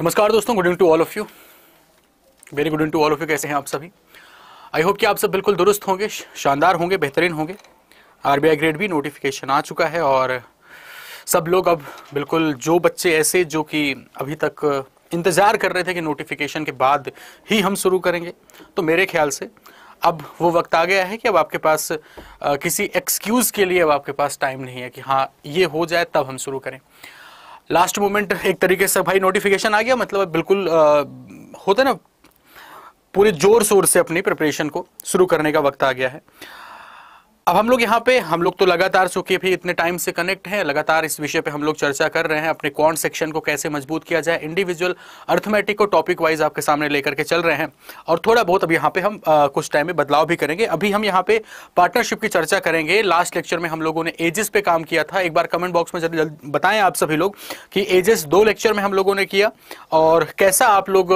नमस्कार दोस्तों good evening to all of you very good evening to all of you कैसे हैं आप सभी आई होप कि आप सब बिल्कुल दुरुस्त होंगे शानदार होंगे बेहतरीन होंगे आरबीआई ग्रेड भी नोटिफिकेशन आ चुका है और सब लोग अब बिल्कुल जो बच्चे ऐसे जो कि अभी तक इंतज़ार कर रहे थे कि नोटिफिकेशन के बाद ही हम शुरू करेंगे तो मेरे ख्याल से अब वो वक्त आ गया है कि अब आपके पास किसी एक्सक्यूज़ के लिए अब आपके पास टाइम नहीं है कि हाँ ये हो जाए तब हम शुरू करें लास्ट मोमेंट एक तरीके से भाई नोटिफिकेशन आ गया मतलब बिल्कुल होता है ना पूरे जोर शोर से अपनी प्रिपरेशन को शुरू करने का वक्त आ गया है अब हम लोग यहाँ पे हम लोग तो लगातार सुखे भी इतने टाइम से कनेक्ट हैं लगातार इस विषय पे हम लोग चर्चा कर रहे हैं अपने कौन सेक्शन को कैसे मजबूत किया जाए इंडिविजुअल अर्थमेटिक को टॉपिक वाइज आपके सामने लेकर के चल रहे हैं और थोड़ा बहुत अब यहाँ पे हम आ, कुछ टाइम में बदलाव भी करेंगे अभी हम यहाँ पे पार्टनरशिप की चर्चा करेंगे लास्ट लेक्चर में हम लोगों ने एजेस पे काम किया था एक बार कमेंट बॉक्स में जल्दी जल्द बताएं आप सभी लोग कि एजेस दो लेक्चर में हम लोगों ने किया और कैसा आप लोग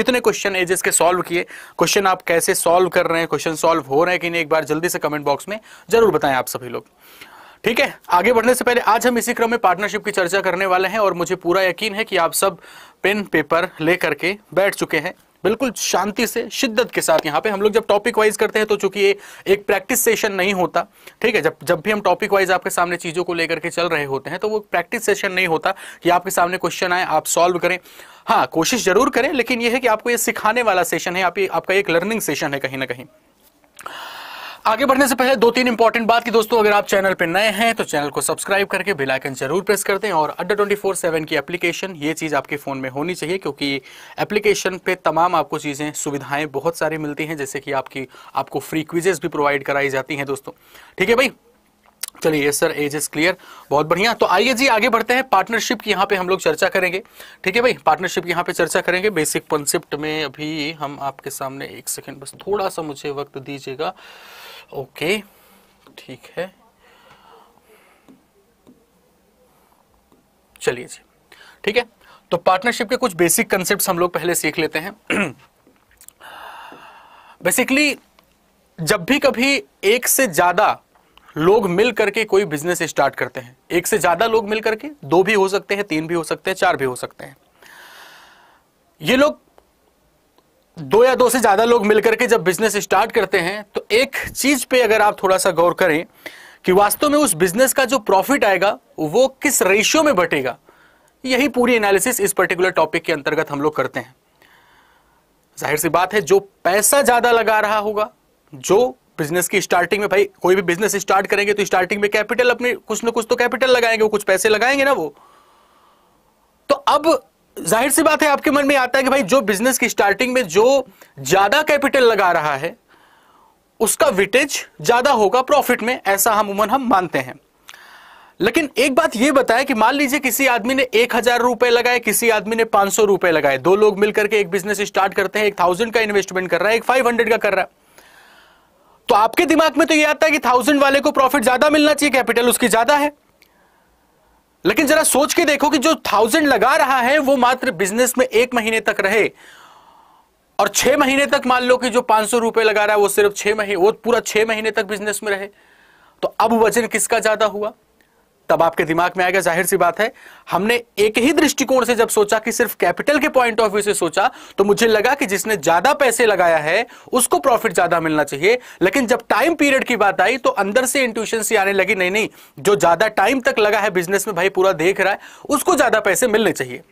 कितने क्वेश्चन एजेस के सॉल्व किए क्वेश्चन आप कैसे सॉल्व कर रहे हैं क्वेश्चन सॉल्व हो रहे हैं कि नहीं एक बार जल्दी से कमेंट बॉक्स में जरूर बताएं आप सभी लोग ठीक है आगे बढ़ने से पहले आज हम इसी क्रम में पार्टनरशिप की चर्चा करने वाले हैं और मुझे पूरा यकीन है कि आप सब पेन पेपर ले करके बैठ चुके हैं बिल्कुल शांति से शिद्दत के साथ यहाँ पे हम लोग जब टॉपिक वाइज करते हैं तो चूंकि ये एक प्रैक्टिस सेशन नहीं होता ठीक है जब जब भी हम टॉपिक वाइज आपके सामने चीज़ों को लेकर के चल रहे होते हैं तो वो प्रैक्टिस सेशन नहीं होता कि आपके सामने क्वेश्चन आए आप सॉल्व करें हाँ कोशिश जरूर करें लेकिन यह है कि आपको ये सिखाने वाला सेशन है आप ये आपका एक लर्निंग सेशन है कहीं ना कहीं आगे बढ़ने से पहले दो तीन इंपॉर्टेंट बात की दोस्तों अगर आप चैनल पर नए हैं तो चैनल को सब्सक्राइब करके बेल आइकन जरूर प्रेस कर दें और अड्डा ट्वेंटी फोर सेवन की एप्लीकेशन ये चीज़ आपके फ़ोन में होनी चाहिए क्योंकि एप्लीकेशन पे तमाम आपको चीज़ें सुविधाएं बहुत सारी मिलती हैं जैसे कि आपकी आपको फ्री क्विजेस भी प्रोवाइड कराई जाती हैं दोस्तों ठीक है भाई चलिए yes sir age is clear बहुत बढ़िया तो आइए जी आगे बढ़ते हैं पार्टनरशिप की यहाँ पे हम लोग चर्चा करेंगे ठीक है भाई पार्टनरशिप की यहाँ पे चर्चा करेंगे बेसिक कॉन्सेप्ट में अभी हम आपके सामने एक सेकेंड बस थोड़ा सा मुझे वक्त दीजिएगा ओके ठीक है चलिए जी ठीक है तो पार्टनरशिप के कुछ बेसिक कंसेप्ट हम लोग पहले सीख लेते हैं बेसिकली जब भी कभी एक से ज्यादा लोग मिल करके कोई बिजनेस स्टार्ट करते हैं एक से ज्यादा लोग मिल करके दो भी हो सकते हैं तीन भी हो सकते हैं चार भी हो सकते हैं ये लोग दो या दो से ज़्यादा लोग मिलकर के जब बिजनेस स्टार्ट करते हैं तो एक चीज़ पे अगर आप थोड़ा सा गौर करें कि वास्तव में उस बिजनेस का जो प्रॉफिट आएगा वो किस रेशियो में बटेगा यही पूरी एनालिसिस इस पर्टिकुलर टॉपिक के अंतर्गत हम लोग करते हैं जाहिर सी बात है जो पैसा ज़्यादा लगा रहा होगा जो बिजनेस की स्टार्टिंग में भाई कोई भी बिजनेस स्टार्ट करेंगे तो स्टार्टिंग में कैपिटल अपने कुछ ना कुछ तो कैपिटल लगाएंगे वो कुछ पैसे लगाएंगे ना वो तो अब जाहिर सी बात है आपके मन में आता है कि भाई जो बिजनेस की स्टार्टिंग में जो ज्यादा कैपिटल लगा रहा है उसका विटेज ज्यादा होगा प्रॉफिट में ऐसा हम उमन हम मानते हैं लेकिन एक बात यह बताया कि मान लीजिए किसी आदमी ने एक हजार रुपए लगाए किसी आदमी ने पांच सौ रुपए लगाए दो लोग मिलकर के एक बिजनेस स्टार्ट करते हैं एक थाउजेंड का इन्वेस्टमेंट कर रहा है एक फाइव हंड्रेड का कर रहा है तो आपके दिमाग में तो यह आता है कि थाउजेंड वाले को प्रॉफिट ज्यादा मिलना चाहिए कैपिटल उसकी ज्यादा है लेकिन जरा सोच के देखो कि जो थाउजेंड लगा रहा है वो मात्र बिजनेस में एक महीने तक रहे और छह महीने तक मान लो कि जो पांच सौ रुपए लगा रहा है वो सिर्फ छह महीने वो पूरा छह महीने तक बिजनेस में रहे तो अब वजन किसका ज्यादा हुआ तब आपके दिमाग में आएगा जाहिर सी बात है हमने एक ही दृष्टिकोण से जब सोचा कि सिर्फ कैपिटल के पॉइंट ऑफ व्यू से सोचा तो मुझे लगा कि जिसने ज्यादा पैसे लगाया है उसको प्रॉफिट ज्यादा मिलना चाहिए लेकिन जब टाइम पीरियड की बात आई तो अंदर से इंट्यूशन सी आने लगी नहीं नहीं जो ज्यादा टाइम तक लगा है बिजनेस में भाई पूरा देख रहा है उसको ज्यादा पैसे मिलने चाहिए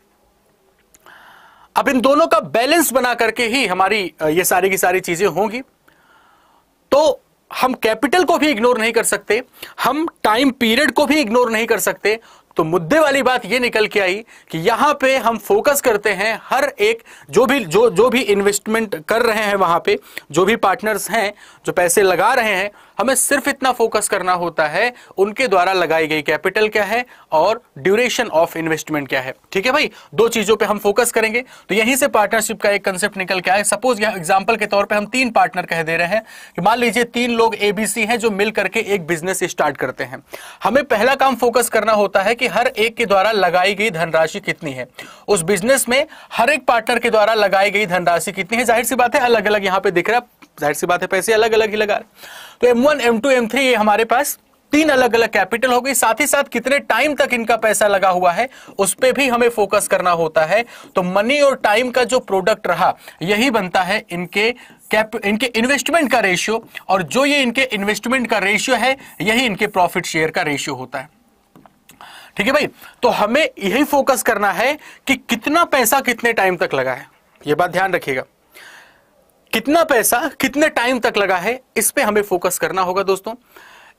अब इन दोनों का बैलेंस बना करके ही हमारी ये सारी की सारी चीजें होंगी तो हम कैपिटल को भी इग्नोर नहीं कर सकते हम टाइम पीरियड को भी इग्नोर नहीं कर सकते तो मुद्दे वाली बात यह निकल के आई कि यहां पे हम फोकस करते हैं हर एक जो भी जो जो भी इन्वेस्टमेंट कर रहे हैं वहां पे जो भी पार्टनर्स हैं जो पैसे लगा रहे हैं हमें सिर्फ इतना फोकस करना होता है उनके द्वारा लगाई गई कैपिटल क्या है और ड्यूरेशन ऑफ इन्वेस्टमेंट क्या है ठीक है भाई दो चीजों पे हम फोकस करेंगे तो यहीं से पार्टनरशिप का एक कंसेप्ट निकल के आए सपोज एग्जाम्पल के तौर पर हम तीन पार्टनर कह दे रहे हैं कि मान लीजिए तीन लोग एबीसी हैं जो मिल करके एक बिजनेस स्टार्ट करते हैं हमें पहला काम फोकस करना होता है कि हर एक के द्वारा लगाई गई धनराशि कितनी है उस बिजनेस में हर एक पार्टनर के द्वारा लगाई गई धनराशि कितनी है जाहिर सी बात है अलग अलग यहां पर दिख रहा है जाहिर सी बात है पैसे अलग अलग ही लगा रहे तो M one M two M three ये हमारे पास तीन अलग अलग कैपिटल हो गई साथ ही साथ कितने टाइम तक इनका पैसा लगा हुआ है उस पर भी हमें फोकस करना होता है तो मनी और टाइम का जो प्रोडक्ट रहा यही बनता है इनके कैप इनके इन्वेस्टमेंट का रेशियो और जो ये इनके इन्वेस्टमेंट का रेशियो है यही इनके प्रॉफिट शेयर का रेशियो होता है ठीक है भाई तो हमें यही फोकस करना है कि कितना पैसा कितने टाइम तक लगा है यह बात ध्यान रखिएगा कितना पैसा कितने टाइम तक लगा है इस पे हमें फोकस करना होगा दोस्तों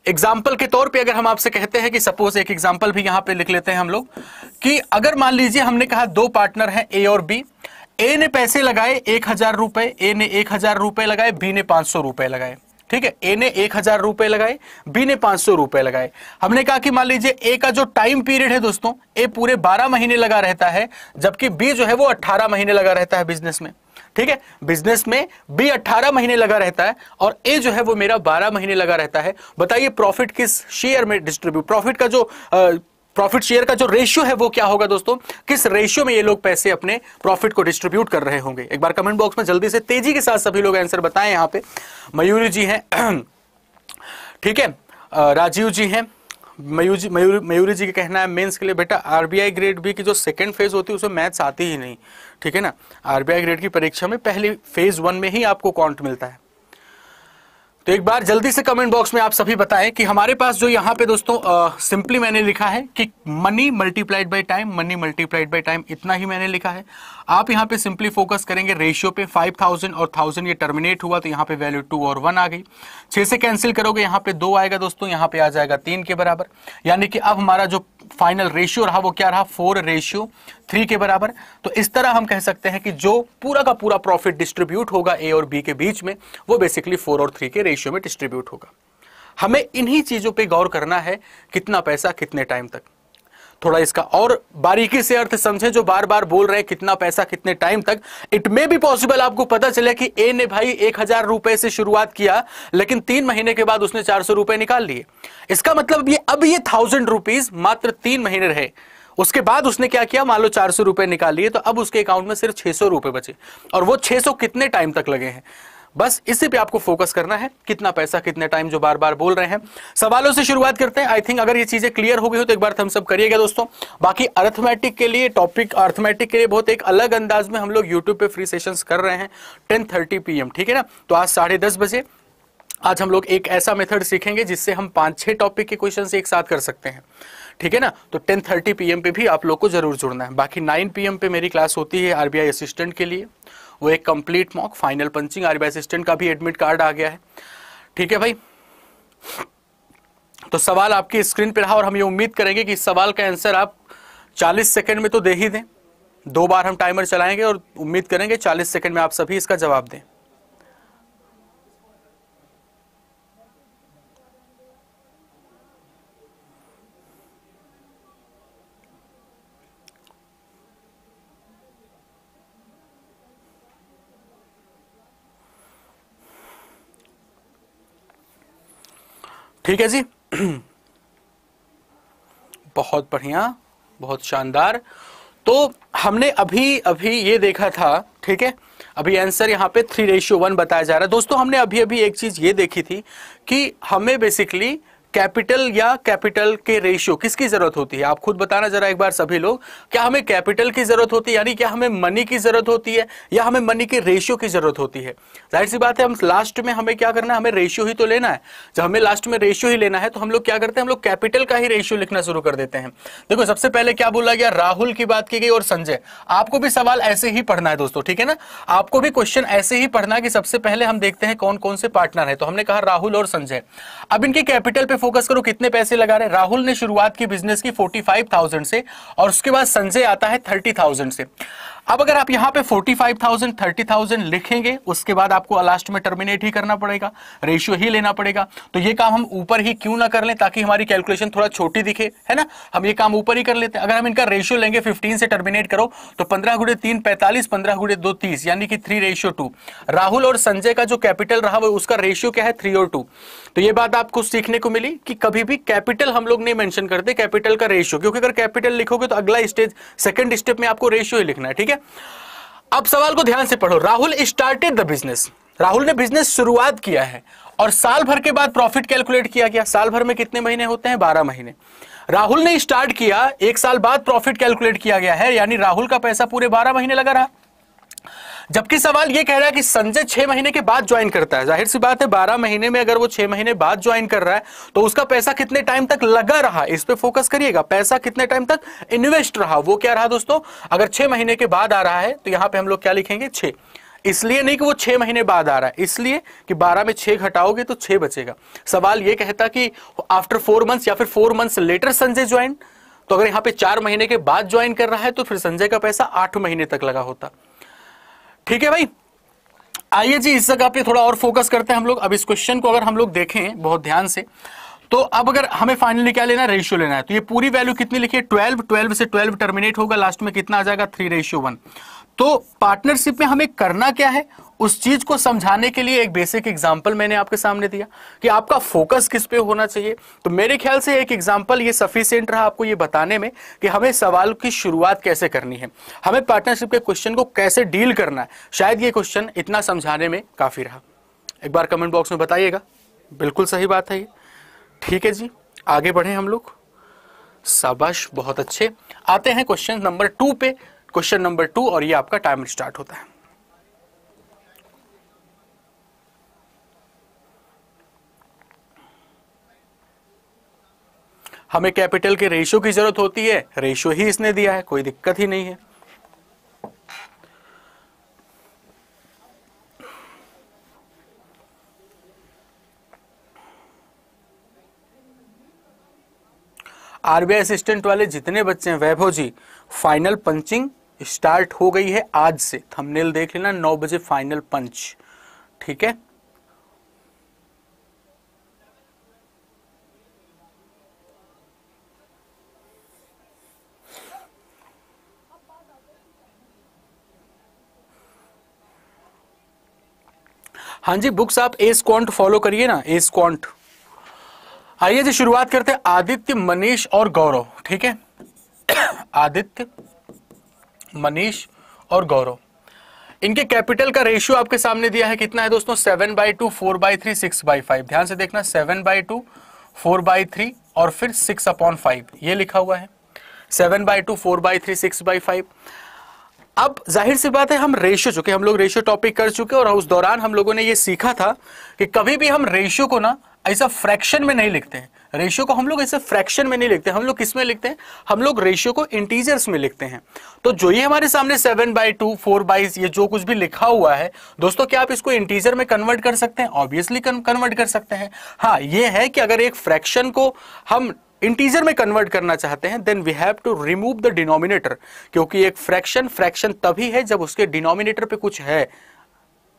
एग्जाम्पल के तौर पे अगर हम आपसे कहते हैं कि सपोज एक एग्जाम्पल भी यहां पे लिख लेते हैं हम लोग कि अगर मान लीजिए हमने कहा दो पार्टनर हैं ए और बी ए ने पैसे लगाए एक हजार रुपए ए ने एक हजार रुपए लगाए बी ने पांच सौ रुपए लगाए ठीक है ए ने एक हजार रुपए लगाए बी ने पांच सौ रुपए लगाए हमने कहा कि मान लीजिए ए का जो टाइम पीरियड है दोस्तों ए पूरे बारह महीने लगा रहता है जबकि बी जो है वो अट्ठारह महीने लगा रहता है बिजनेस में ठीक है बिजनेस में बी 18 महीने लगा रहता है और ए जो है वो मेरा 12 महीने लगा रहता है बताइए प्रॉफिट किस शेयर में डिस्ट्रीब्यूट प्रॉफिट का जो प्रॉफिट शेयर का जो रेशियो है वो क्या होगा दोस्तों किस रेशियो में ये लोग पैसे अपने प्रॉफिट को डिस्ट्रीब्यूट कर रहे होंगे एक बार कमेंट बॉक्स में जल्दी से तेजी के साथ सभी लोग आंसर बताएं यहां पे मयूरी जी हैं ठीक है राजीव जी हैं मयूरी मयूरी मयूरी जी का कहना है मेंस के लिए बेटा आरबीआई ग्रेड बी की जो सेकंड फेज होती है उसमें मैथ्स आती ही नहीं ठीक है ना आरबीआई ग्रेड की परीक्षा में पहले फेज वन में ही आपको काउंट मिलता है तो एक बार जल्दी से कमेंट बॉक्स में आप सभी बताएं कि हमारे पास जो यहाँ पे दोस्तों सिंपली मैंने लिखा है कि money multiplied by time money multiplied by time इतना ही मैंने लिखा है आप यहाँ पे सिंपली फोकस करेंगे रेशियो पे 5000 और 1000 ये टर्मिनेट हुआ तो यहाँ पे वैल्यू टू और वन आ गई छह से कैंसिल करोगे यहाँ पे दो आएगा दोस्तों यहाँ पे आ जाएगा तीन के बराबर यानी कि अब हमारा जो फाइनल रेशियो रहा वो क्या रहा फोर रेशियो थ्री के बराबर तो इस तरह हम कह सकते हैं कि जो पूरा का पूरा प्रॉफिट डिस्ट्रीब्यूट होगा ए और बी के बीच में वो बेसिकली फोर और थ्री के रेशियो में डिस्ट्रीब्यूट होगा हमें इन्हीं चीज़ों पे गौर करना है कितना पैसा कितने टाइम तक थोड़ा इसका और बारीकी से अर्थ समझें जो बार बार बोल रहे हैं कितना पैसा कितने टाइम तक इट मे बी पॉसिबल आपको पता चले कि ए ने भाई एक हजार रुपए से शुरुआत किया लेकिन तीन महीने के बाद उसने चार सौ रुपए निकाल लिए इसका मतलब ये अब ये थाउजेंड रुपीज मात्र तीन महीने रहे उसके बाद उसने क्या किया मान लो चार सौ रुपए निकाल लिए तो अब उसके अकाउंट में सिर्फ छह सौ रुपए बचे और वो छह सौ कितने टाइम तक लगे हैं बस इसी पे आपको फोकस करना है कितना पैसा कितने टाइम जो बार बार बोल रहे हैं सवालों से शुरुआत करते हैं आई थिंक अगर ये चीजें क्लियर हो गई हो तो एक बार थम्सअप तो करिएगा दोस्तों बाकी अर्थमेटिक के लिए टॉपिक अर्थमेटिक के लिए बहुत एक अलग अंदाज में हम लोग यूट्यूब पे फ्री सेशन कर रहे हैं टेन थर्टी ठीक है ना तो आज साढ़े बजे आज हम लोग एक ऐसा मेथड सीखेंगे जिससे हम पांच छह टॉपिक के क्वेश्चन एक साथ कर सकते हैं ठीक है ना तो 10:30 पीएम पे भी आप लोग को जरूर जुड़ना है बाकी 9 पीएम पे मेरी क्लास होती है आरबीआई असिस्टेंट के लिए वो एक complete mock final punching RB assistant का भी एडमिट कार्ड आ गया है ठीक है भाई तो सवाल आपकी स्क्रीन पर रहा और हम ये उम्मीद करेंगे कि इस सवाल का आंसर आप 40 सेकंड में तो दे ही दें दो बार हम टाइमर चलाएंगे और उम्मीद करेंगे 40 सेकंड में आप सभी इसका जवाब दें ठीक है जी बहुत बढ़िया बहुत शानदार तो हमने अभी अभी ये देखा था ठीक है अभी आंसर यहाँ पे थ्री रेशियो वन बताया जा रहा है दोस्तों हमने अभी अभी एक चीज ये देखी थी कि हमें बेसिकली कैपिटल या कैपिटल के रेशियो किसकी जरूरत होती है आप खुद बताना जरा एक बार सभी लोग क्या हमें कैपिटल की जरूरत होती है यानी क्या हमें मनी की जरूरत होती है या हमें मनी के रेशियो की जरूरत होती है जाहिर सी बात है हम लास्ट में हमें क्या करना है हमें रेशियो ही तो लेना है जब हमें लास्ट में रेशियो ही लेना है तो हम लोग क्या करते हैं हम लोग कैपिटल का ही रेशियो लिखना शुरू कर देते हैं देखो सबसे पहले क्या बोला गया राहुल की बात की गई और संजय आपको भी सवाल ऐसे ही पढ़ना है दोस्तों ठीक है ना आपको भी क्वेश्चन ऐसे ही पढ़ना है कि सबसे पहले हम देखते हैं कौन कौन से पार्टनर है तो हमने कहा राहुल और संजय अब इनके कैपिटल पे फोकस करो कितने पैसे लगा रहे राहुल ने शुरुआत की बिजनेस की फोर्टी फाइव थाउजेंड से और उसके बाद संजय आता है थर्टी थाउजेंड से अब अगर आप यहां पे 45,000, 30,000 लिखेंगे उसके बाद आपको लास्ट में टर्मिनेट ही करना पड़ेगा रेशियो ही लेना पड़ेगा तो ये काम हम ऊपर ही क्यों ना कर लें ताकि हमारी कैलकुलेशन थोड़ा छोटी दिखे है ना हम ये काम ऊपर ही कर लेते हैं अगर हम इनका रेशियो लेंगे 15 से टर्मिनेट करो तो पंद्रह गुड़े तीन पैंतालीस पंद्रह गुड़े दो तीस यानी कि थ्री रेशियो टू राहुल और संजय का जो कैपिटल रहा वो उसका रेशियो क्या है थ्री और टू तो ये बात आपको सीखने को मिली कि कभी भी कैपिटल हम लोग नहीं मैंशन करते कैपिटल का रेशियो क्योंकि अगर कैपिटल लिखोगे तो अगला स्टेज सेकेंड स्टेप में आपको रेशियो ही लिखना है ठीक है अब सवाल को ध्यान से पढ़ो Rahul started the business Rahul ने बिजनेस शुरुआत किया है और साल भर के बाद प्रॉफिट कैलकुलेट किया गया साल भर में कितने महीने होते हैं बारह महीने राहुल ने स्टार्ट किया एक साल बाद प्रॉफिट कैलकुलेट किया गया है यानी राहुल का पैसा पूरे बारह महीने लगा रहा जबकि सवाल यह कह रहा है कि संजय छह महीने के बाद ज्वाइन करता है जाहिर सी बात है बारह महीने में अगर वो छह महीने बाद ज्वाइन कर रहा है तो उसका पैसा कितने टाइम तक लगा रहा इस पर फोकस करिएगा पैसा कितने टाइम तक इन्वेस्ट रहा वो क्या रहा दोस्तों अगर छह महीने के बाद आ रहा है तो यहां पर हम लोग क्या लिखेंगे छे इसलिए नहीं कि वो छह महीने बाद आ रहा है इसलिए कि बारह में छह घटाओगे तो छह बचेगा सवाल ये कहता कि आफ्टर फोर मंथ्स या फिर four months later Sanjay join तो अगर यहाँ पे चार महीने के बाद ज्वाइन कर रहा है तो फिर संजय का पैसा आठ महीने तक लगा होता ठीक है भाई आइए जी इस जगह पे थोड़ा और फोकस करते हैं हम लोग अब इस क्वेश्चन को अगर हम लोग देखें बहुत ध्यान से तो अब अगर हमें फाइनली क्या लेना है रेशियो लेना है तो ये पूरी वैल्यू कितनी लिखी है ट्वेल्व ट्वेल्व से ट्वेल्व टर्मिनेट होगा लास्ट में कितना आ जाएगा थ्री रेशियो वन तो पार्टनरशिप में हमें करना क्या है उस चीज को समझाने के लिए एक बेसिक एग्जाम्पल मैंने आपके सामने दिया कि आपका फोकस किस पे होना चाहिए तो मेरे ख्याल से एक एग्जाम्पल ये सफिशियंट रहा आपको ये बताने में कि हमें सवाल की शुरुआत कैसे करनी है हमें पार्टनरशिप के क्वेश्चन को कैसे डील करना है शायद ये क्वेश्चन इतना समझाने में काफ़ी रहा एक बार कमेंट बॉक्स में बताइएगा बिल्कुल सही बात है ये ठीक है जी आगे बढ़े हम लोग शाबाश बहुत अच्छे आते हैं क्वेश्चन नंबर टू पे क्वेश्चन नंबर टू और ये आपका टाइमर स्टार्ट होता है हमें कैपिटल के रेशियो की जरूरत होती है रेशियो ही इसने दिया है कोई दिक्कत ही नहीं है आरबीआई असिस्टेंट वाले जितने बच्चे हैं Vaibhav ji final punching start हो गई है आज से थंबनेल देख लेना नौ बजे फाइनल पंच ठीक है हाँ जी बुक्स आप एस क्वांट फॉलो करिए ना एस क्वांट आइए जी शुरुआत करते हैं आदित्य मनीष और गौरव ठीक है आदित्य मनीष और गौरव इनके कैपिटल का रेशियो आपके सामने दिया है कितना है दोस्तों seven by two four by three six by five ध्यान से देखना seven by two four by three और फिर सिक्स अपॉन फाइव ये लिखा हुआ है seven by two four by three six by five अब जाहिर सी बात है हम रेशियो चुके हम लोग रेशियो टॉपिक कर चुके और उस दौरान हम लोगों ने ये सीखा था कि कभी भी हम रेशियो को ना ऐसा फ्रैक्शन में नहीं लिखते हैं रेशियो को हम लोग ऐसे फ्रैक्शन में नहीं लिखते हम लोग किस में लिखते हैं हम लोग रेशियो को इंटीजर्स में लिखते हैं तो जो ये हमारे सामने seven by two four by ये जो कुछ भी लिखा हुआ है दोस्तों क्या आप इसको इंटीजर में कन्वर्ट कर सकते हैं ऑब्वियसली कन्वर्ट कर सकते हैं हाँ ये है कि अगर एक फ्रैक्शन को हम इंटीजर में कन्वर्ट करना चाहते हैं then we have to remove the denominator क्योंकि एक फ्रैक्शन फ्रैक्शन तभी है जब उसके डिनोमिनेटर पे कुछ है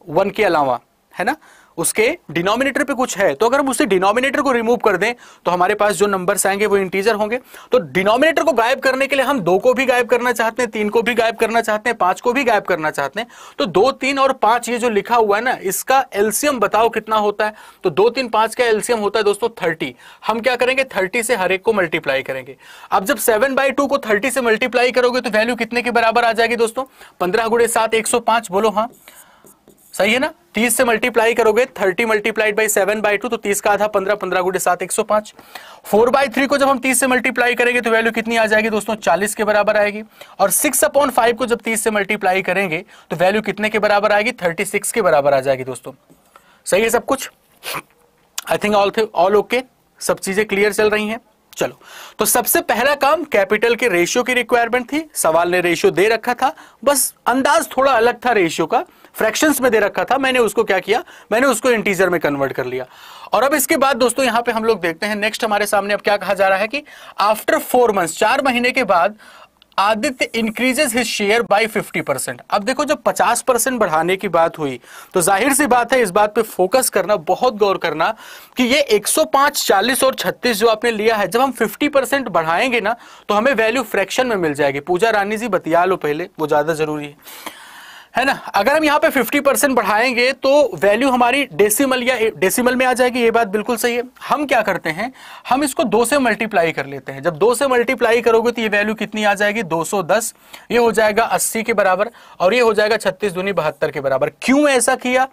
वन के अलावा है ना उसके डिनोमिनेटर पे कुछ है तो अगर हम उसे डिनोमिनेटर को रिमूव कर दें तो हमारे पास जो नंबर्स आएंगे वो इंटीजर होंगे तो डिनोमिनेटर को गायब करने के लिए हम दो को भी गायब करना चाहते हैं तीन को भी गायब करना चाहते हैं पांच को भी गायब करना चाहते हैं तो दो तीन और पांच ये जो लिखा हुआ है ना इसका एल्सियम बताओ कितना होता है तो दो तीन पांच का एल्सियम होता है दोस्तों थर्टी हम क्या करेंगे थर्टी से हर एक को मल्टीप्लाई करेंगे अब जब सेवन बाई को थर्टी से मल्टीप्लाई करोगे तो वैल्यू कितने के बराबर आ जाएगी दोस्तों पंद्रह गुड़े सात बोलो हाँ सही है ना तीस से मल्टीप्लाई करोगे thirty multiplied by seven by two तो तीस का आधा पंद्रह पंद्रह गुड़े सात एक सौ पांच फोर बाई थ्री को जब हम तीस से मल्टीप्लाई करेंगे तो वैल्यू कितनी आ जाएगी दोस्तों चालीस के बराबर आएगी और सिक्स अपॉन फाइव को जब तीस से मल्टीप्लाई करेंगे तो वैल्यू कितने के बराबर आएगी थर्टी सिक्स के बराबर आ जाएगी दोस्तों सही है सब कुछ I think all all okay सब चीजें क्लियर चल रही हैं चलो तो सबसे पहला काम कैपिटल के रेशियो की रिक्वायरमेंट थी सवाल ने रेशियो दे रखा था बस अंदाज थोड़ा अलग था रेशियो का फ्रैक्शंस में दे रखा था मैंने उसको क्या किया मैंने उसको इंटीजर में कन्वर्ट कर लिया और अब इसके बाद दोस्तों यहां पे हम लोग देखते हैं नेक्स्ट हमारे सामने अब क्या कहा जा रहा है कि आफ्टर फोर मंथ चार महीने के बाद Aditya increases his share by 50 percent अब देखो जब 50 परसेंट बढ़ाने की बात हुई तो जाहिर सी बात है इस बात पे फोकस करना बहुत गौर करना कि ये 105, 40 और 36 जो आपने लिया है जब हम 50 परसेंट बढ़ाएंगे ना तो हमें वैल्यू फ्रैक्शन में मिल जाएगी पूजा रानी जी बतिया लो पहले वो ज्यादा जरूरी है है ना अगर हम यहाँ पे 50 परसेंट बढ़ाएंगे तो वैल्यू हमारी डेसिमल या डेसिमल में आ जाएगी ये बात बिल्कुल सही है हम क्या करते हैं हम इसको दो से मल्टीप्लाई कर लेते हैं जब दो से मल्टीप्लाई करोगे तो ये वैल्यू कितनी आ जाएगी 210 ये हो जाएगा 80 के बराबर और ये हो जाएगा छत्तीस दूनी बहत्तर के बराबर क्यों ऐसा किया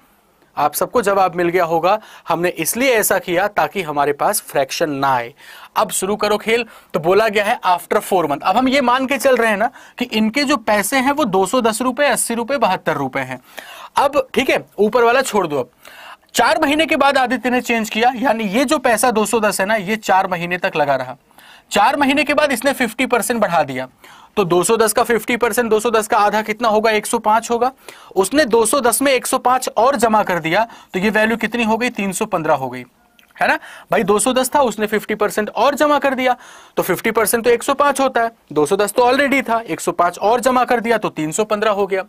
आप सबको जवाब मिल गया होगा हमने इसलिए ऐसा किया ताकि हमारे पास फ्रैक्शन ना आए अब शुरू करो खेल तो बोला गया है आफ्टर फोर मंथ अब हम ये मान के चल रहे हैं ना कि इनके जो पैसे हैं वो दो सौ दस रुपए अस्सी रुपए बहत्तर रुपए हैं अब ठीक है ऊपर वाला छोड़ दो अब चार महीने के बाद आदित्य ने चेंज किया यानी ये जो पैसा 210 है ना ये चार महीने तक लगा रहा चार महीने के बाद इसने फिफ्टी परसेंट बढ़ा दिया तो 210 का 50 परसेंट दो का आधा कितना होगा 105 होगा उसने 210 में 105 और जमा कर दिया तो ये वैल्यू कितनी हो गई 315 हो गई है ना भाई 210 था उसने 50 परसेंट और जमा कर दिया तो 50 परसेंट तो 105 होता है 210 तो ऑलरेडी था 105 और जमा कर दिया तो 315 हो गया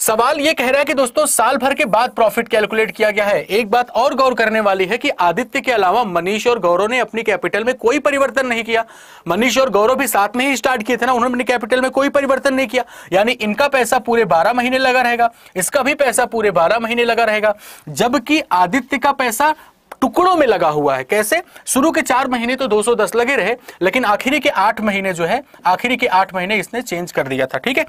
सवाल ये कह रहा है कि दोस्तों साल भर के बाद प्रॉफिट कैलकुलेट किया गया है एक बात और गौर करने वाली है कि आदित्य के अलावा मनीष और गौरव ने अपनी कैपिटल में कोई परिवर्तन नहीं किया मनीष और गौरव भी साथ में ही स्टार्ट किए थे ना उन्होंने कैपिटल में कोई परिवर्तन नहीं किया यानी इनका पैसा पूरे बारह महीने लगा रहेगा इसका भी पैसा पूरे बारह महीने लगा रहेगा जबकि आदित्य का पैसा टुकड़ों में लगा हुआ है कैसे शुरू के चार महीने तो 210 लगे रहे लेकिन आखिरी के आठ महीने जो है आखिरी के आठ महीने इसने चेंज कर दिया था ठीक है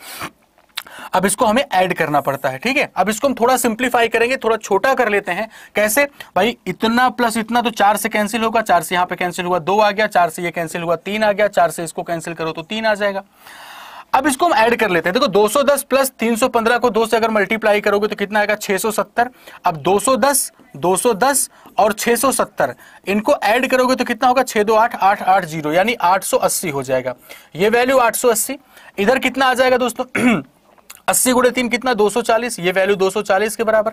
अब इसको हमें ऐड करना पड़ता है ठीक है अब इसको हम थोड़ा सिंप्लीफाई करेंगे थोड़ा छोटा कर लेते हैं कैसे भाई इतना प्लस इतना तो चार से कैंसिल होगा चार से यहां पे कैंसिल हुआ दो आ गया चार से ये कैंसिल हुआ तीन आ गया चार से इसको कैंसिल करो तो तीन आ जाएगा अब इसको हम ऐड कर लेते हैं देखो 210 प्लस 315 को दो से अगर मल्टीप्लाई करोगे तो कितना आएगा 670 अब 210 210 और 670 इनको ऐड करोगे तो कितना होगा छः दो आठ आठ आठ जीरो यानी 880 हो जाएगा ये वैल्यू 880 इधर कितना आ जाएगा दोस्तों अस्सी गुड़े तीन कितना 240 ये वैल्यू 240 के बराबर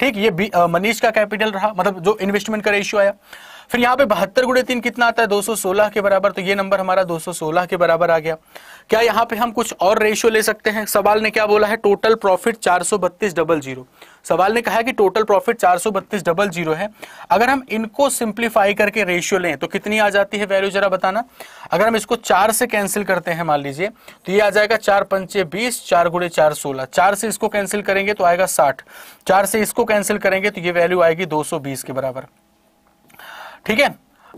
ठीक ये मनीष का कैपिटल रहा मतलब जो इन्वेस्टमेंट का रेशियो आया फिर यहाँ पे बहत्तर गुड़े तीन कितना आता है 216 के बराबर तो ये नंबर हमारा 216 के बराबर आ गया क्या यहाँ पे हम कुछ और रेशियो ले सकते हैं सवाल ने क्या बोला है टोटल प्रॉफिट चार डबल जीरो सवाल ने कहा कि टोटल प्रॉफिट चार डबल जीरो है अगर हम इनको सिंप्लीफाई करके रेशियो लें तो कितनी आ जाती है वैल्यू जरा बताना अगर हम इसको चार से कैंसिल करते हैं मान लीजिए तो ये आ जाएगा चार पंचे बीस चार गुड़े चार सोलह चार से इसको कैंसिल करेंगे तो आएगा साठ चार से इसको कैंसिल करेंगे तो ये वैल्यू आएगी दो के बराबर ठीक है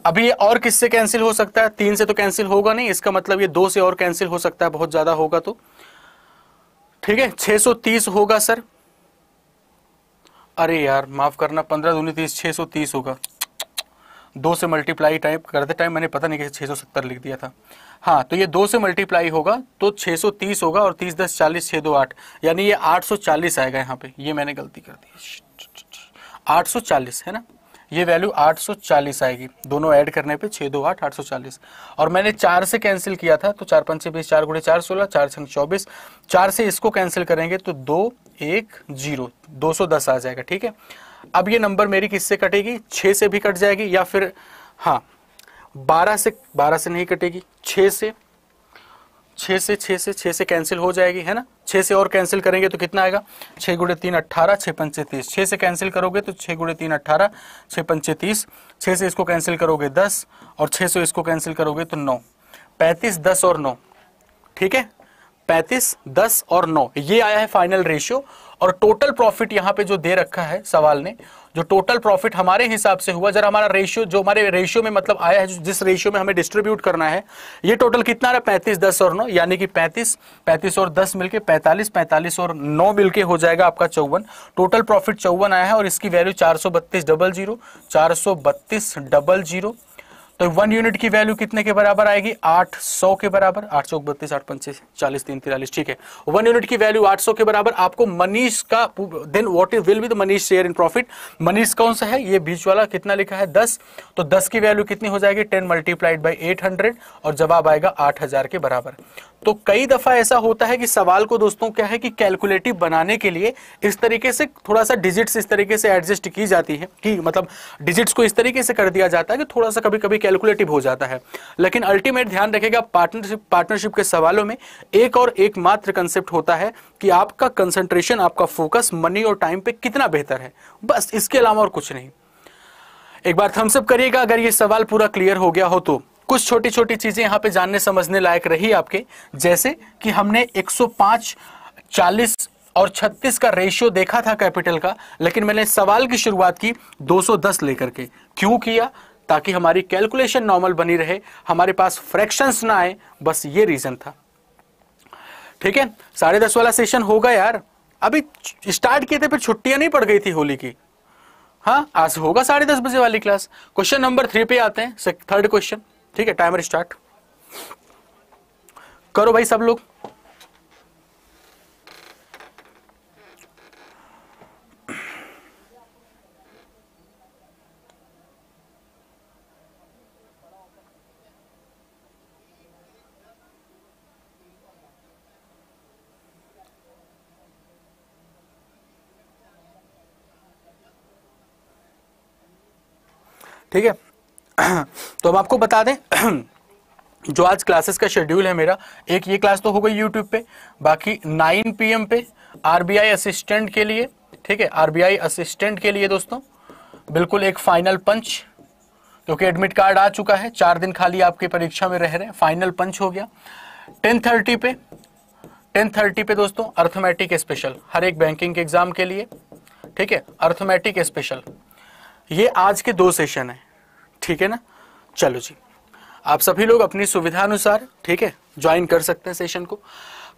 अभी और किससे कैंसिल हो सकता है तीन से तो कैंसिल होगा नहीं इसका मतलब ये दो से और कैंसिल हो सकता है बहुत ज्यादा होगा तो ठीक है 630 होगा सर अरे यार माफ करना पंद्रह दूनी तीस छह सौ तीस होगा दो से मल्टीप्लाई टाइप करते टाइम मैंने पता नहीं कैसे छः सौ सत्तर लिख दिया था हाँ तो ये दो से मल्टीप्लाई होगा तो छः सौ तीस होगा और तीस दस चालीस छः दो आठ यानी ये आठ सौ चालीस आएगा यहाँ पे ये मैंने गलती कर दी आठ सौ चालीस है ना ये वैल्यू 840 आएगी दोनों ऐड करने पे छः दो आठ आठ सौ चालीस और मैंने चार से कैंसिल किया था तो चार पंच बीस चार गुड़े चार सोलह चार छः चौबीस चार से इसको कैंसिल करेंगे तो दो एक जीरो दो सौ दस आ जाएगा ठीक है अब ये नंबर मेरी किससे कटेगी छः से भी कट जाएगी या फिर हाँ बारह से बारह से नहीं कटेगी छः से छः से छः से छः से कैंसिल हो जाएगी है ना छः से और कैंसिल करेंगे तो कितना आएगा छः गुड़े तीन अट्ठारह छः पंचे तीस छः से कैंसिल करोगे तो छः गुड़े तीन अट्ठारह छः पंचे तीस छः से इसको कैंसिल करोगे दस और छः से इसको कैंसिल करोगे तो नौ पैंतीस दस और नौ ठीक है पैंतीस दस और नौ ये आया है फाइनल रेशियो और टोटल प्रॉफिट यहाँ पे जो दे रखा है सवाल ने जो टोटल प्रॉफिट हमारे हिसाब से हुआ जरा हमारा रेशियो जो हमारे रेशियो में मतलब आया है जिस रेशियो में हमें डिस्ट्रीब्यूट करना है ये टोटल कितना रहा पैंतीस दस और नौ यानी कि पैंतीस पैंतीस और दस मिलके पैंतालीस पैंतालीस और नौ मिलके हो जाएगा आपका चौवन टोटल प्रॉफिट चौवन आया है और इसकी वैल्यू चार सौ बत्तीस डबल जीरो चार सौ बत्तीस डबल जीरो तो वन यूनिट की वैल्यू कितने के बराबर आएगी 800 के बराबर आठ सौ बत्तीस आठ पंचीस चालीस तीन तिरालीस ठीक है वन यूनिट की वैल्यू 800 के बराबर आपको मनीष का then what is will be the Manish share in profit Manish कौन सा है ये बीच वाला कितना लिखा है 10 तो 10 की वैल्यू कितनी हो जाएगी 10 मल्टीप्लाइड बाई एट और जवाब आएगा आठ के बराबर तो कई दफा ऐसा होता है कि सवाल को दोस्तों क्या है कि कैलकुलेटिव बनाने के लिए इस तरीके से थोड़ा सा डिजिट्स इस तरीके से एडजस्ट की जाती है कि मतलब डिजिट्स को इस तरीके से कर दिया जाता है कि थोड़ा सा कभी कभी कैलकुलेटिव हो जाता है लेकिन अल्टीमेट ध्यान रखेगा पार्टनरशिप पार्टनरशिप के सवालों में एक और एकमात्र कंसेप्ट होता है कि आपका कंसंट्रेशन आपका फोकस मनी और टाइम पे कितना बेहतर है बस इसके अलावा और कुछ नहीं एक बार थम्सअप करिएगा अगर ये सवाल पूरा क्लियर हो गया हो तो कुछ छोटी छोटी चीजें यहाँ पे जानने समझने लायक रही आपके जैसे कि हमने 105 40 और 36 का रेशियो देखा था कैपिटल का लेकिन मैंने सवाल की शुरुआत की 210 लेकर के क्यों किया ताकि हमारी कैलकुलेशन नॉर्मल बनी रहे हमारे पास फ्रैक्शंस ना आए बस ये रीजन था ठीक है साढ़े दस वाला सेशन होगा यार अभी स्टार्ट किए थे फिर छुट्टियां नहीं पड़ गई थी होली की हाँ आज होगा साढ़े दस बजे वाली क्लास क्वेश्चन नंबर थ्री पे आते हैं थर्ड क्वेश्चन ठीक है टाइमर स्टार्ट करो भाई सब लोग ठीक है तो हम आपको बता दें जो आज क्लासेस का शेड्यूल है मेरा एक ये क्लास तो हो गई यूट्यूब पे बाकी नाइन पी पे आरबीआई असिस्टेंट के लिए ठीक है आरबीआई असिस्टेंट के लिए दोस्तों बिल्कुल एक फाइनल पंच क्योंकि एडमिट कार्ड आ चुका है चार दिन खाली आपकी परीक्षा में रह रहे हैं फाइनल पंच हो गया टेन थर्टी पे टेन थर्टी पे दोस्तों अर्थमेटिक स्पेशल हर एक बैंकिंग के एग्जाम के लिए ठीक है अर्थमेटिक स्पेशल ये आज के दो सेशन है ठीक है ना चलो जी आप सभी लोग अपनी सुविधा अनुसार ठीक है ज्वाइन कर सकते हैं सेशन को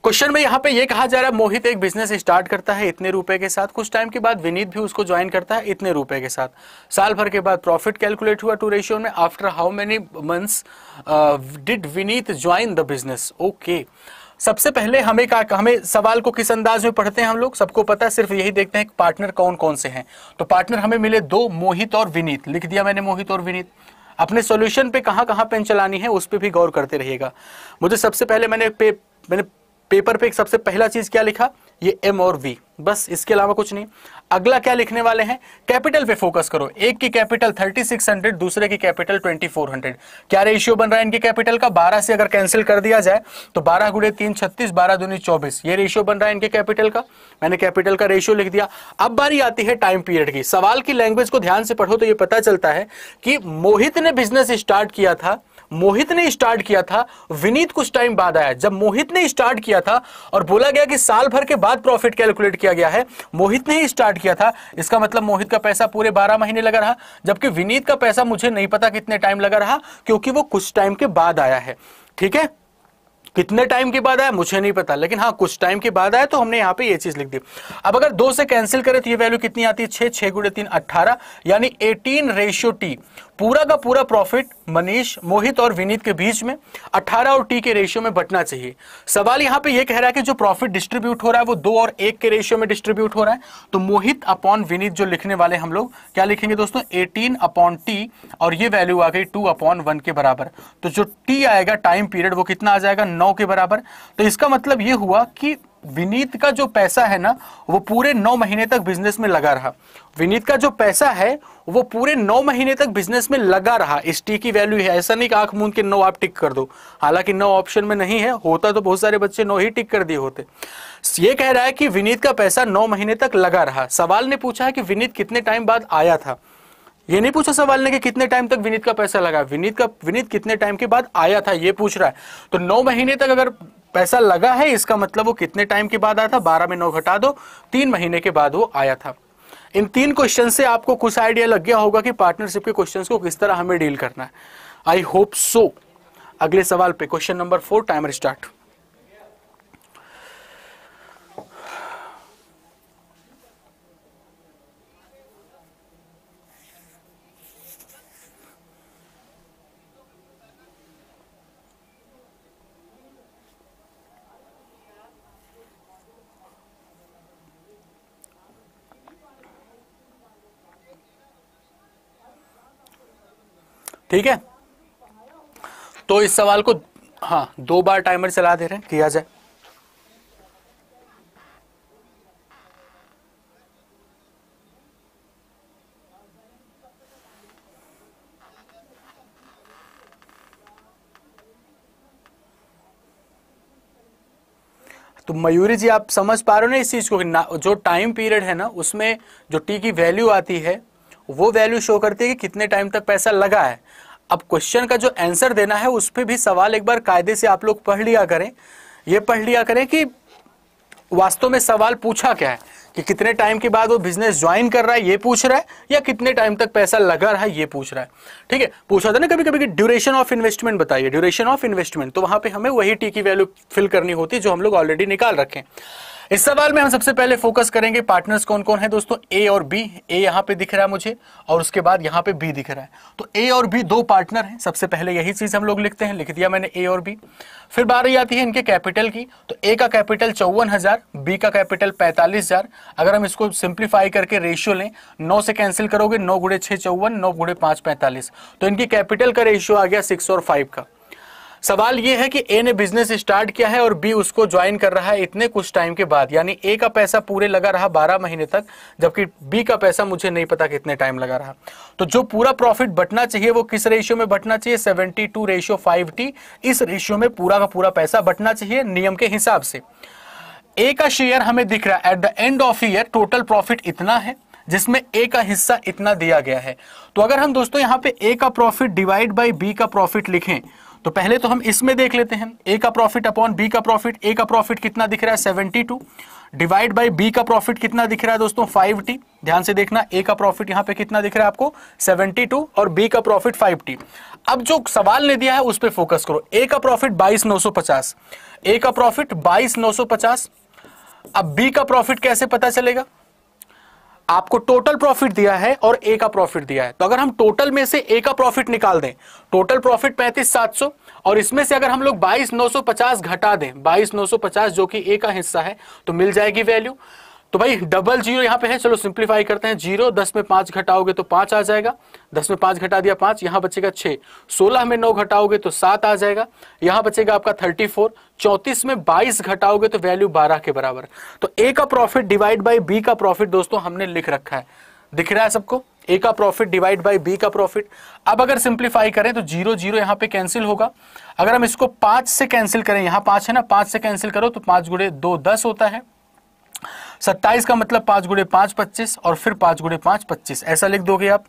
क्वेश्चन में यहाँ पे ये कहा जा रहा है मोहित एक बिजनेस स्टार्ट करता है इतने रुपए के साथ कुछ टाइम के बाद विनीत भी उसको ज्वाइन करता है इतने रुपए के साथ साल भर के बाद प्रॉफिट कैलकुलेट हुआ टू रेशियो में after how many months did Vineet join the business okay okay. सबसे पहले हमें का हमें सवाल को किस अंदाज में पढ़ते हैं हम लोग सबको पता है सिर्फ यही देखते हैं कि पार्टनर कौन कौन से हैं तो पार्टनर हमें मिले दो मोहित और विनीत लिख दिया मैंने मोहित और विनीत अपने सॉल्यूशन पे कहाँ कहाँ पेन चलानी है उस पर भी गौर करते रहिएगा मुझे सबसे पहले मैंने पे मैंने पेपर पे एक सबसे पहला चीज क्या लिखा ये एम और वी बस इसके अलावा कुछ नहीं अगला क्या लिखने वाले हैं कैपिटल पे फोकस करो एक की कैपिटल 3600 दूसरे की कैपिटल 2400 क्या रेशियो बन रहा है इनके कैपिटल का 12 से अगर कैंसिल कर दिया जाए तो 12 गुड़े तीन छत्तीस बारह दूनी चौबीस ये रेशियो बन रहा है इनके कैपिटल का मैंने कैपिटल का रेशियो लिख दिया अब बारी आती है टाइम पीरियड की सवाल की लैंग्वेज को ध्यान से पढ़ो तो यह पता चलता है कि मोहित ने बिजनेस स्टार्ट किया था मोहित ने स्टार्ट किया था विनीत कुछ टाइम बाद आया जब मोहित ने स्टार्ट किया था और बोला गया कि साल भर के बाद प्रॉफिट कैलकुलेट किया गया है मोहित ने ही स्टार्ट किया था इसका मतलब मोहित का पैसा पूरे बारह महीने लगा रहा जबकि विनीत का पैसा मुझे नहीं पता कितने टाइम लगा रहा क्योंकि वो कुछ टाइम के बाद आया है ठीक है कितने टाइम के बाद आया मुझे नहीं पता लेकिन हाँ कुछ टाइम के बाद आया तो हमने यहाँ पे ये चीज लिख दी अब अगर दो से कैंसिल करें तो ये वैल्यू कितनी आती है छह छह गुड़े तीन अट्ठारह यानी एटीन रेशियो टी पूरा का पूरा प्रॉफिट मनीष मोहित और विनीत के बीच में 18 और टी के रेशियो में बटना चाहिए सवाल यहां पे ये कह रहा है कि जो प्रॉफिट डिस्ट्रीब्यूट हो रहा है वो दो और एक के रेशियो में डिस्ट्रीब्यूट हो रहा है तो मोहित अपॉन विनीत जो लिखने वाले हम लोग क्या लिखेंगे दोस्तों एटीन अपॉन टी और ये वैल्यू आ गई टू अपॉन वन के बराबर तो जो टी आएगा टाइम पीरियड वो कितना आ जाएगा नौ के बराबर तो इसका मतलब ये हुआ कि विनीत का जो पैसा है ना वो पूरे नौ महीने तक बिजनेस में लगा रहा विनीत का जो पैसा है वो पूरे नौ महीने तक बिजनेस में लगा रहा इस टी की वैल्यू है ऐसा नहीं कि आंख मूंद के नौ आप टिक कर दो हालांकि नौ ऑप्शन में नहीं है होता तो बहुत सारे बच्चे नौ ही टिक कर दिए होते ये कह रहा है कि विनीत का पैसा नौ महीने तक लगा रहा सवाल ने पूछा है कि विनीत कितने टाइम बाद आया था ये नहीं पूछा सवाल ने कि कितने टाइम तक विनीत का पैसा लगा विनीत का विनीत कितने टाइम के बाद आया था ये पूछ रहा है तो नौ महीने तक अगर पैसा लगा है इसका मतलब वो कितने टाइम के बाद आया था बारह में नौ घटा दो तीन महीने के बाद वो आया था इन तीन क्वेश्चन से आपको कुछ आइडिया लग गया होगा कि पार्टनरशिप के क्वेश्चन को किस तरह हमें डील करना है आई होप सो अगले सवाल पे question number four timer start ठीक है तो इस सवाल को हाँ दो बार टाइमर चला दे रहे हैं किया जाए तो मयूरी जी आप समझ पा रहे हो ना इस चीज को कि जो टाइम पीरियड है ना उसमें जो टी की वैल्यू आती है वो वैल्यू शो करती है कि कितने टाइम तक पैसा लगा है अब क्वेश्चन का जो आंसर देना है उस पर भी सवाल एक बार कायदे से आप लोग पढ़ लिया करें ये पढ़ लिया करें कि वास्तव में सवाल पूछा क्या है कि कितने टाइम के बाद वो बिजनेस ज्वाइन कर रहा है ये पूछ रहा है या कितने टाइम तक पैसा लगा रहा है ये पूछ रहा है ठीक है पूछा था ना कभी कभी कि ड्यूरेशन ऑफ इन्वेस्टमेंट बताइए ड्यूरेशन ऑफ इन्वेस्टमेंट तो वहां पे हमें वही टी की वैल्यू फिल करनी होती है जो हम लोग ऑलरेडी निकाल रखें इस सवाल में हम सबसे पहले फोकस करेंगे पार्टनर्स कौन कौन है दोस्तों ए और बी ए यहाँ पे दिख रहा है मुझे और उसके बाद यहाँ पे बी दिख रहा है तो ए और बी दो पार्टनर हैं सबसे पहले यही चीज हम लोग लिखते हैं लिख दिया मैंने ए और बी फिर बारी आती है इनके कैपिटल की तो ए का कैपिटल चौवन हजार बी का कैपिटल पैंतालीस हजार अगर हम इसको सिंप्लीफाई करके रेशियो लें नौ से कैंसिल करोगे नौ गुड़े छः चौवन नौ गुड़े पांच पैंतालीस तो इनकी कैपिटल का रेशियो आ गया सिक्स और फाइव का सवाल ये है कि ए ने बिजनेस स्टार्ट किया है और बी उसको ज्वाइन कर रहा है इतने कुछ टाइम के बाद यानी ए का पैसा पूरे लगा रहा बारह महीने तक जबकि बी का पैसा मुझे नहीं पता कितने टाइम लगा रहा तो जो पूरा प्रॉफिट बटना चाहिए वो किस रेशियो में बटना चाहिए seventy two ratio five T इस रेशियो में पूरा का पूरा पैसा बटना चाहिए नियम के हिसाब से ए का शेयर हमें दिख रहा है at the end of year total profit इतना है जिसमें ए का हिस्सा इतना दिया गया है तो अगर हम दोस्तों यहाँ पे ए का प्रॉफिट डिवाइड बाई बी का प्रॉफिट लिखें तो पहले तो हम इसमें देख लेते हैं ए का प्रॉफिट अपॉन बी का प्रॉफिट ए का प्रॉफिट कितना दिख रहा है seventy two divide by B का प्रॉफिट कितना दिख रहा है दोस्तों फाइव टी ध्यान से देखना ए का प्रॉफिट यहाँ पे कितना दिख रहा है आपको सेवेंटी टू और बी का प्रॉफिट फाइव टी अब जो सवाल ने दिया है उस पर फोकस करो ए का प्रॉफिट बाईस नौ सौ पचास ए का प्रॉफिट बाईस नौ सौ पचास अब बी का प्रॉफिट कैसे पता चलेगा आपको टोटल प्रॉफिट दिया है और ए का प्रॉफिट दिया है तो अगर हम टोटल में से ए का प्रॉफिट निकाल दें टोटल प्रॉफिट पैंतीस सात सौ और इसमें से अगर हम लोग बाईस नौ सौ पचास घटा दें बाईस नौ सौ पचास जो कि ए का हिस्सा है तो मिल जाएगी वैल्यू तो भाई डबल जीरो यहाँ पे है चलो सिंप्लीफाई करते हैं जीरो दस में पांच घटाओगे तो पांच आ जाएगा दस में पांच घटा दिया पांच यहां बचेगा छह सोलह में नौ घटाओगे तो सात आ जाएगा यहां बचेगा आपका थर्टी फोर चौतीस में बाईस घटाओगे तो वैल्यू बारह के बराबर तो ए का प्रॉफिट डिवाइड बाई बी का प्रॉफिट दोस्तों हमने लिख रखा है दिख रहा है सबको ए का प्रॉफिट डिवाइड बाई बी का प्रॉफिट अब अगर सिंप्लीफाई करें तो जीरो जीरो यहाँ पे कैंसिल होगा अगर हम इसको पांच से कैंसिल करें यहाँ पांच है ना पांच से कैंसिल करो तो पांच गुड़े दो दस होता है सत्ताईस का मतलब पांच गुड़े पांच पच्चीस और फिर पांच गुड़े पांच पच्चीस ऐसा लिख दोगे आप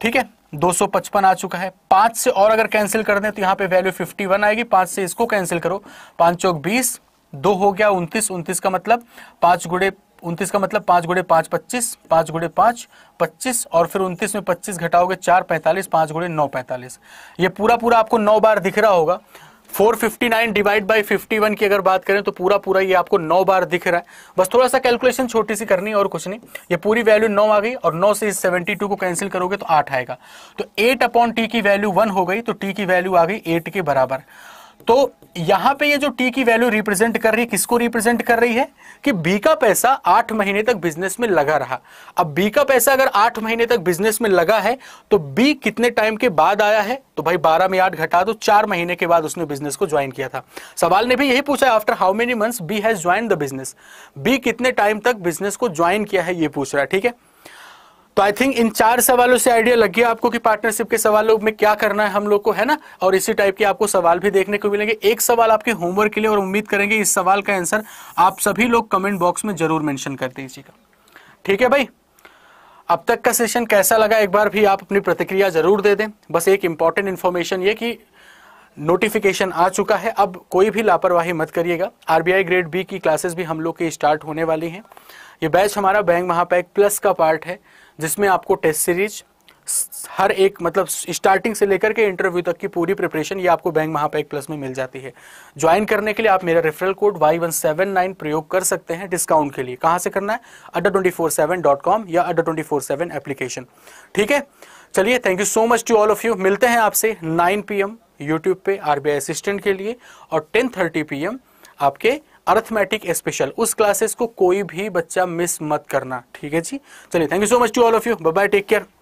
ठीक है 255 आ चुका है पांच से और अगर कैंसिल कर दें तो यहाँ पे वैल्यू 51 आएगी पांच से इसको कैंसिल करो पांच चौक बीस दो हो गया उन्तीस उन्तीस का मतलब पांच गुड़े उन्तीस का मतलब पांच गुड़े पांच पच्चीस पांच गुड़े पांच पच्चीस और फिर उन्तीस में पच्चीस घटाओगे चार पैंतालीस पांच गुड़े नौ पैंतालीस ये पूरा पूरा आपको नौ बार दिख रहा होगा 459 डिवाइड बाय 51 की अगर बात करें तो पूरा पूरा ये आपको नौ बार दिख रहा है बस थोड़ा सा कैलकुलेशन छोटी सी करनी है और कुछ नहीं ये पूरी वैल्यू नौ आ गई और नौ से इस 72 को कैंसिल करोगे तो आठ आएगा तो एट अपॉन टी की वैल्यू वन हो गई तो टी की वैल्यू आ गई एट के बराबर तो यहां पे ये जो टी की वैल्यू रिप्रेजेंट कर रही है किसको रिप्रेजेंट कर रही है कि बी का पैसा आठ महीने तक बिजनेस में लगा रहा अब बी का पैसा अगर आठ महीने तक बिजनेस में लगा है तो बी कितने टाइम के बाद आया है तो भाई बारह में आठ घटा दो चार महीने के बाद उसने बिजनेस को ज्वाइन किया था सवाल ने भी यही पूछा after how many month B has join the business B कितने टाइम तक बिजनेस को ज्वाइन किया है ये पूछ रहा है ठीक है तो आई थिंक इन चार सवालों से आइडिया लग गया आपको कि पार्टनरशिप के सवालों में क्या करना है हम लोग को है ना और इसी टाइप के आपको सवाल भी देखने को मिलेंगे एक सवाल आपके होमवर्क के लिए और उम्मीद करेंगे इस सवाल का आंसर आप सभी लोग कमेंट बॉक्स में जरूर मैंशन कर दीजिएगा ठीक है भाई अब तक का सेशन कैसा लगा एक बार भी आप अपनी प्रतिक्रिया जरूर दे दें बस एक इंपॉर्टेंट इन्फॉर्मेशन ये कि नोटिफिकेशन आ चुका है अब कोई भी लापरवाही मत करिएगा आरबीआई ग्रेड बी की क्लासेस भी हम लोग की स्टार्ट होने वाली हैं ये बैच हमारा बैंक महापैक प्लस का पार्ट है जिसमें आपको टेस्ट सीरीज हर एक मतलब स्टार्टिंग से लेकर के इंटरव्यू तक की पूरी प्रिपरेशन ये आपको बैंक महापैक प्लस में मिल जाती है ज्वाइन करने के लिए आप मेरा referral code Y one seven nine प्रयोग कर सकते हैं डिस्काउंट के लिए कहां से करना है Adda twenty four seven dot com या Adda twenty four seven application ठीक है चलिए thank you so much to all of you मिलते हैं आपसे नाइन पी एम यूट्यूब पे आर बी आई असिस्टेंट के लिए और टेन थर्टी पी एम आपके अर्थमेटिक स्पेशल उस क्लासेस को कोई भी बच्चा मिस मत करना ठीक है जी चलिए thank you so much to all of you bye take care